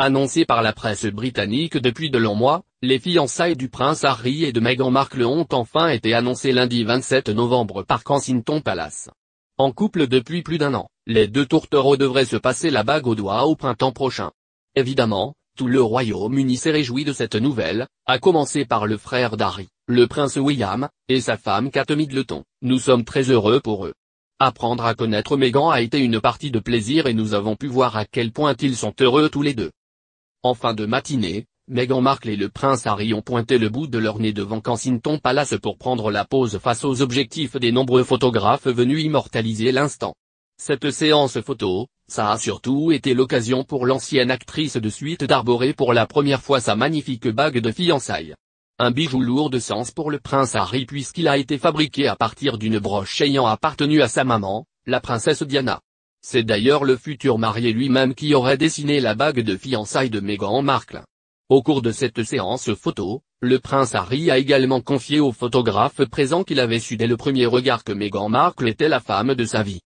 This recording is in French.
Annoncé par la presse britannique depuis de longs mois, les fiançailles du prince Harry et de Meghan Markle ont enfin été annoncées lundi 27 novembre par Kensington Palace. En couple depuis plus d'un an, les deux tourtereaux devraient se passer la bague au doigt au printemps prochain. Évidemment, tout le Royaume-Uni s'est réjoui de cette nouvelle, à commencer par le frère d'Harry, le prince William, et sa femme Kate Middleton. Nous sommes très heureux pour eux. Apprendre à connaître Meghan a été une partie de plaisir et nous avons pu voir à quel point ils sont heureux tous les deux. En fin de matinée, Meghan Markle et le prince Harry ont pointé le bout de leur nez devant Kensington Palace pour prendre la pause face aux objectifs des nombreux photographes venus immortaliser l'instant. Cette séance photo, ça a surtout été l'occasion pour l'ancienne actrice de suite d'arborer pour la première fois sa magnifique bague de fiançailles. Un bijou lourd de sens pour le prince Harry puisqu'il a été fabriqué à partir d'une broche ayant appartenu à sa maman, la princesse Diana. C'est d'ailleurs le futur marié lui-même qui aurait dessiné la bague de fiançailles de Meghan Markle. Au cours de cette séance photo, le prince Harry a également confié au photographe présent qu'il avait su dès le premier regard que Meghan Markle était la femme de sa vie.